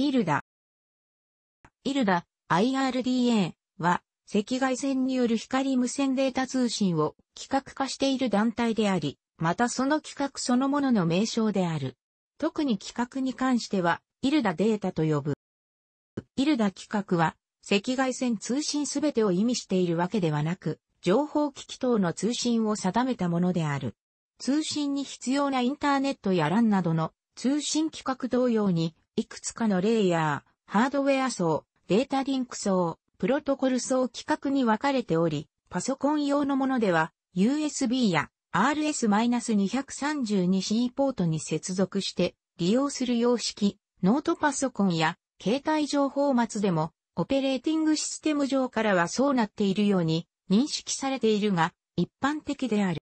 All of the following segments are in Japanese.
イルダ。イルダ、IRDA は、赤外線による光無線データ通信を規格化している団体であり、またその企画そのものの名称である。特に企画に関しては、イルダデータと呼ぶ。イルダ企画は、赤外線通信すべてを意味しているわけではなく、情報機器等の通信を定めたものである。通信に必要なインターネットや欄などの通信規格同様に、いくつかのレイヤー、ハードウェア層、データリンク層、プロトコル層規格に分かれており、パソコン用のものでは、USB や RS-232C ポートに接続して利用する様式、ノートパソコンや携帯情報末でも、オペレーティングシステム上からはそうなっているように認識されているが、一般的である。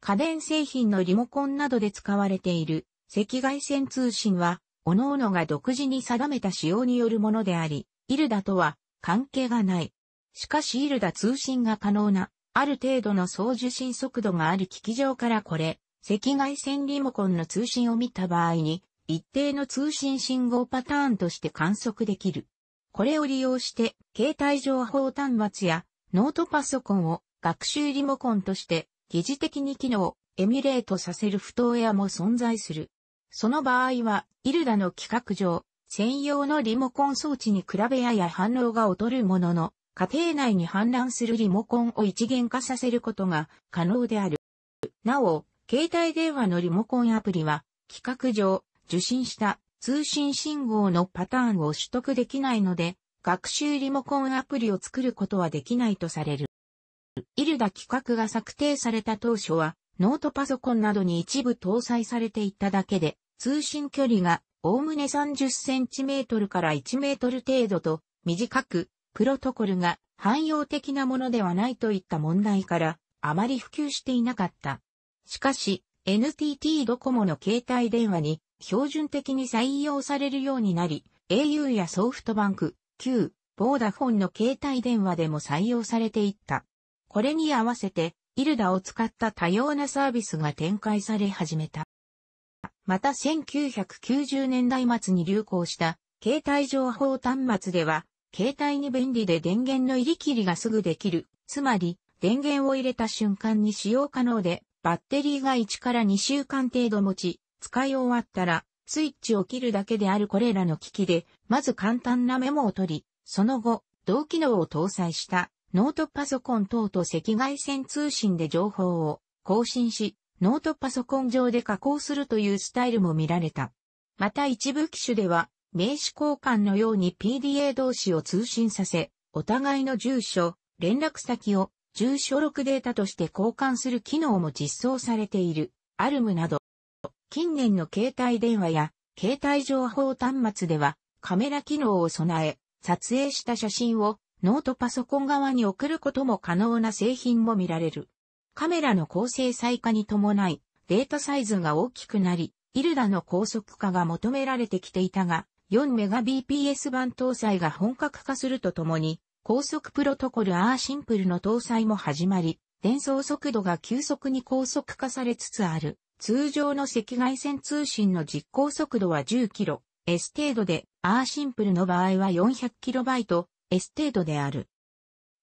家電製品のリモコンなどで使われている赤外線通信は各々が独自に定めた仕様によるものであり、イルダとは関係がない。しかしイルダ通信が可能な、ある程度の送受信速度がある機器上からこれ、赤外線リモコンの通信を見た場合に、一定の通信信号パターンとして観測できる。これを利用して、携帯情報端末やノートパソコンを学習リモコンとして、疑似的に機能、エミュレートさせる不当エアも存在する。その場合は、イルダの規格上、専用のリモコン装置に比べやや反応が劣るものの、家庭内に氾濫するリモコンを一元化させることが可能である。なお、携帯電話のリモコンアプリは、規格上、受信した通信信号のパターンを取得できないので、学習リモコンアプリを作ることはできないとされる。イルダ規格が策定された当初は、ノートパソコンなどに一部搭載されていただけで、通信距離がおおむね 30cm から 1m 程度と短く、プロトコルが汎用的なものではないといった問題からあまり普及していなかった。しかし、NTT ドコモの携帯電話に標準的に採用されるようになり、au やソフトバンク、旧、ボーダフォンの携帯電話でも採用されていった。これに合わせて、イルダを使った多様なサービスが展開され始めた。また1990年代末に流行した携帯情報端末では、携帯に便利で電源の入り切りがすぐできる。つまり、電源を入れた瞬間に使用可能で、バッテリーが1から2週間程度持ち、使い終わったら、スイッチを切るだけであるこれらの機器で、まず簡単なメモを取り、その後、同機能を搭載したノートパソコン等と赤外線通信で情報を更新し、ノートパソコン上で加工するというスタイルも見られた。また一部機種では、名刺交換のように PDA 同士を通信させ、お互いの住所、連絡先を住所録データとして交換する機能も実装されている、アルムなど。近年の携帯電話や携帯情報端末ではカメラ機能を備え、撮影した写真をノートパソコン側に送ることも可能な製品も見られる。カメラの高精細化に伴い、データサイズが大きくなり、イルダの高速化が求められてきていたが、4Mbps 版搭載が本格化するとともに、高速プロトコル R シンプルの搭載も始まり、伝送速度が急速に高速化されつつある。通常の赤外線通信の実行速度は10キロ、S 程度で、R シンプルの場合は400キロバイト、S 程度である。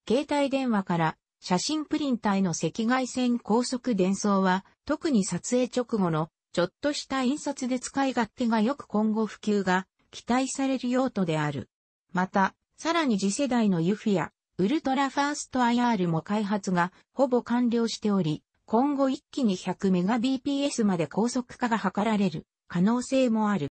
携帯電話から写真プリンターへの赤外線高速伝送は、特に撮影直後のちょっとした印刷で使い勝手がよく今後普及が期待される用途である。また、さらに次世代のユフィア、ウルトラファースト IR も開発がほぼ完了しており、今後一気に 100Mbps まで高速化が図られる可能性もある。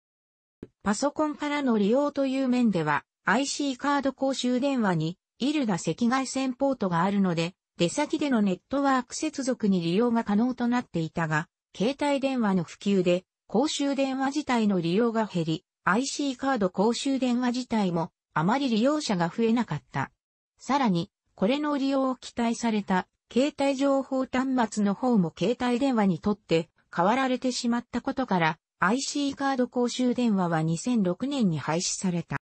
パソコンからの利用という面では IC カード公衆電話にイルダ赤外線ポートがあるので、出先でのネットワーク接続に利用が可能となっていたが、携帯電話の普及で公衆電話自体の利用が減り、IC カード公衆電話自体もあまり利用者が増えなかった。さらに、これの利用を期待された携帯情報端末の方も携帯電話にとって変わられてしまったことから IC カード公衆電話は2006年に廃止された。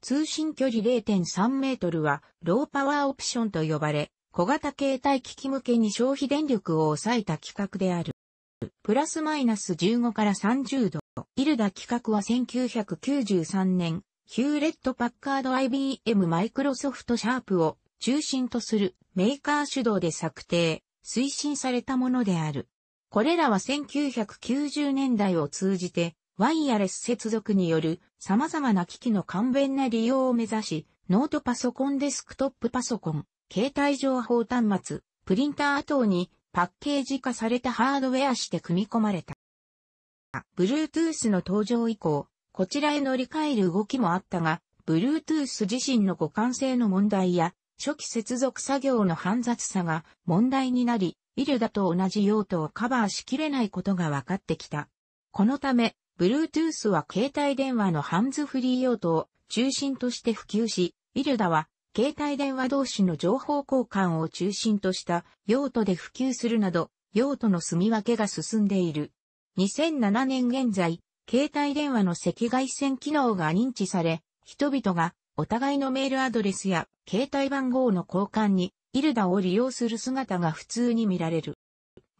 通信距離0.3メートルはローパワーオプションと呼ばれ、小型携帯機器向けに消費電力を抑えた規格である。プラスマイナス15から30度。イルダ規格は1993年、ヒューレット・パッカード IBM マイクロソフトシャープを中心とするメーカー主導で策定、推進されたものである。これらは1990年代を通じてワイヤレス接続による様々な機器の簡便な利用を目指し、ノートパソコンデスクトップパソコン、携帯情報端末、プリンター等にパッケージ化されたハードウェアして組み込まれた。Bluetooth の登場以降、こちらへ乗り換える動きもあったが、Bluetooth 自身の互換性の問題や、初期接続作業の煩雑さが問題になり、イルダと同じ用途をカバーしきれないことが分かってきた。このため、Bluetooth は携帯電話のハンズフリー用途を中心として普及し、イルダは携帯電話同士の情報交換を中心とした用途で普及するなど、用途の住み分けが進んでいる。2007年現在、携帯電話の赤外線機能が認知され、人々がお互いのメールアドレスや携帯番号の交換にイルダを利用する姿が普通に見られる。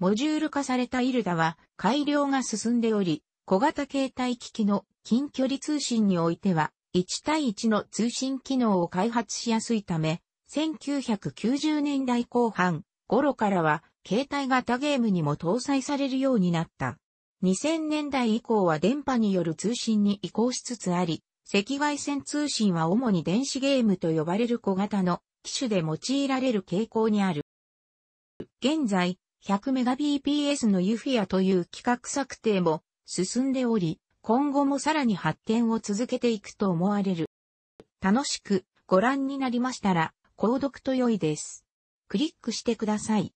モジュール化されたイルダは改良が進んでおり、小型携帯機器の近距離通信においては1対1の通信機能を開発しやすいため、1990年代後半頃からは携帯型ゲームにも搭載されるようになった。2000年代以降は電波による通信に移行しつつあり、赤外線通信は主に電子ゲームと呼ばれる小型の機種で用いられる傾向にある。現在、100Mbps のユフィアという規格策定も進んでおり、今後もさらに発展を続けていくと思われる。楽しくご覧になりましたら、購読と良いです。クリックしてください。